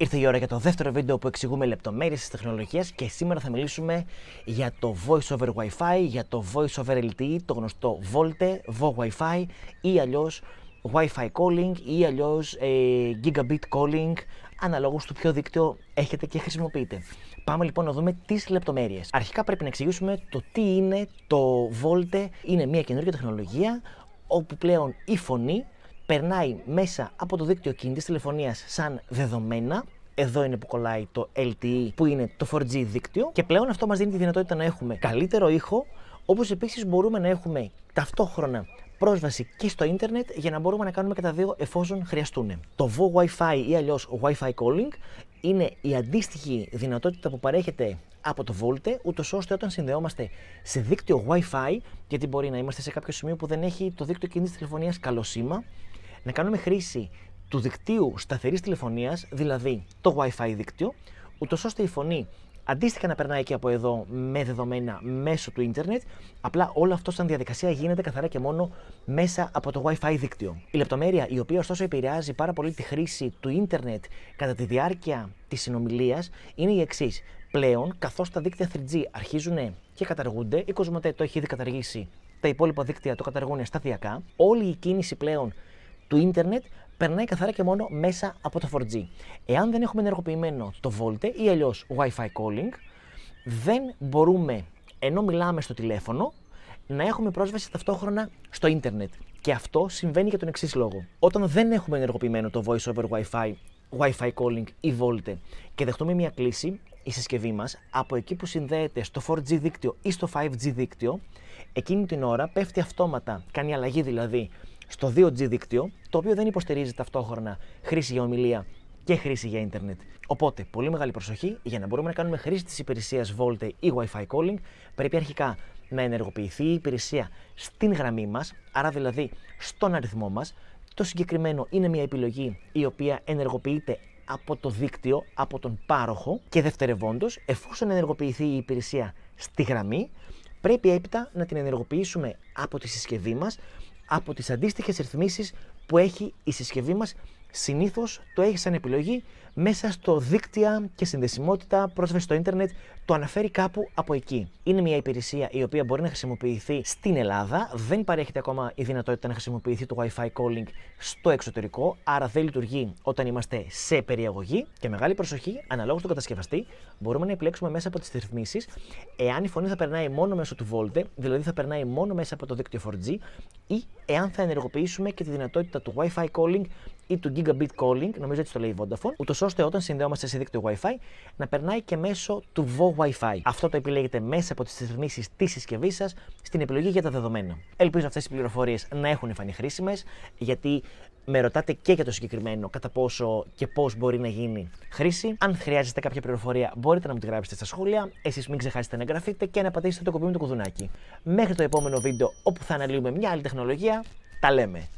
Ήρθε η ώρα για το δεύτερο βίντεο που εξηγούμε λεπτομέρειες της τεχνολογίας και σήμερα θα μιλήσουμε για το Voice over Wi-Fi, για το Voice over LTE, το γνωστό VoLTE, Vo wi ή αλλιως WiFi calling ή αλλιώς ε, Gigabit calling, αναλόγως του ποιο δίκτυο έχετε και χρησιμοποιείτε. Πάμε λοιπόν να δούμε τις λεπτομέρειες. Αρχικά πρέπει να εξηγήσουμε το τι είναι το VoLTE. Είναι μια καινούργια τεχνολογία όπου πλέον η φωνή περνάει μέσα από το δίκτυο κινητής τηλεφωνίας σαν δεδομένα εδώ είναι που κολλάει το LTE, που είναι το 4G δίκτυο. Και πλέον αυτό μας δίνει τη δυνατότητα να έχουμε καλύτερο ήχο, όπως επίσης μπορούμε να έχουμε ταυτόχρονα πρόσβαση και στο ίντερνετ για να μπορούμε να κάνουμε και τα δύο εφόσον χρειαστούν. Το VO Wi-Fi ή αλλιώς Wi-Fi Calling είναι η αντίστοιχη δυνατότητα που παρέχεται από το Volte, ούτως ώστε όταν συνδεόμαστε σε δίκτυο Wi-Fi, γιατί μπορεί να είμαστε σε κάποιο σημείο που δεν έχει το δίκτυο κινητή τηλεφωνίας καλό σήμα, να κάνουμε χρήση του δικτύου σταθερής τηλεφωνίας, δηλαδή το WiFi δίκτυο, ούτως ώστε η φωνή αντίστοιχα να περνάει και από εδώ με δεδομένα μέσω του ίντερνετ. Απλά όλο αυτό σαν διαδικασία γίνεται καθαρά και μόνο μέσα από το WiFi δίκτυο. Η λεπτομέρεια η οποία ωστόσο επηρεάζει πάρα πολύ τη χρήση του ίντερνετ κατά τη διάρκεια της συνομιλίας είναι η εξής. Πλέον, καθώς τα δίκτυα 3G αρχίζουν και καταργούνται, η Κοσμοτέ το έχει ήδη καταργήσει, τα υπόλοιπα δίκτυα το καταργούν σταδιακά, όλη η κίνηση πλέον του ίντερνετ περνάει καθαρά και μόνο μέσα από το 4G. Εάν δεν έχουμε ενεργοποιημένο το VoLTE ή αλλιώς Wi-Fi calling, δεν μπορούμε, ενώ μιλάμε στο τηλέφωνο, να έχουμε πρόσβαση ταυτόχρονα στο ίντερνετ. Και αυτό συμβαίνει για τον εξής λόγο. Όταν δεν έχουμε ενεργοποιημένο το voice over Wi-Fi, Wi-Fi calling ή VoLTE και δεχτούμε μια κλίση, η συσκευή μας από εκεί που συνδέεται στο 4G δίκτυο ή στο 5G δίκτυο, εκείνη την ώρα πέφτει αυτόματα, κάνει αλλαγή δηλαδή στο 2G δίκτυο, το οποίο δεν υποστηρίζει ταυτόχρονα χρήση για ομιλία και χρήση για ίντερνετ. Οπότε, πολύ μεγάλη προσοχή, για να μπορούμε να κάνουμε χρήση της υπηρεσίας Volte ή Wi-Fi Calling, πρέπει αρχικά να ενεργοποιηθεί η υπηρεσία στην γραμμή μας, άρα δηλαδή στον αριθμό μας. Το συγκεκριμένο είναι μια επιλογή η οποία ενεργοποιείται από το δίκτυο, από τον πάροχο και δευτερευόντως, εφόσον ενεργοποιηθεί η υπηρεσία στη γραμμή, πρέπει έπειτα να την ενεργοποιήσουμε από τη συσκευή μας από τις αντίστοιχες ρυθμίσεις που έχει η συσκευή μας συνήθως το έχεις σαν επιλογή μέσα στο δίκτυα και συνδεσιμότητα, πρόσβαση στο ίντερνετ, το αναφέρει κάπου από εκεί. Είναι μια υπηρεσία η οποία μπορεί να χρησιμοποιηθεί στην Ελλάδα, δεν παρέχεται ακόμα η δυνατότητα να χρησιμοποιηθεί το Wi-Fi calling στο εξωτερικό, άρα δεν λειτουργεί όταν είμαστε σε περιαγωγή. Και μεγάλη προσοχή, αναλόγως του κατασκευαστή, μπορούμε να επιλέξουμε μέσα από τις ρυθμίσεις εάν η φωνή θα περνάει μόνο μέσω του Volte, δηλαδή θα περνάει μόνο μέσα από το δίκτυο 4G, ή εάν θα ενεργοποιήσουμε και τη δυνατότητα του Wi-Fi calling ή του Gigabit Calling, νομίζω έτσι το λέει η Vodafone, ούτως ώστε όταν συνδεόμαστε σε δίκτυο WiFi να περνάει και μέσω του VO WiFi. Αυτό το επιλέγετε μέσα από τις ρυθμίσεις της συσκευής σας στην επιλογή για τα δεδομένα. Ελπίζω αυτές οι πληροφορίες να έχουν φανεί χρήσιμες, γιατί με ρωτάτε και για το συγκεκριμένο, κατά πόσο και πώς μπορεί να γίνει χρήση. Αν χρειάζεστε κάποια πληροφορία, μπορείτε να μου τη γράψετε στα σχόλια. Εσείς μην ξεχάσετε να εγγραφείτε και να πατήσετε το κουμπί με το κουδουνάκι. Μέχρι το επόμενο βίντεο, όπου θα αναλύουμε μια άλλη τεχνολογία, τα λέμε.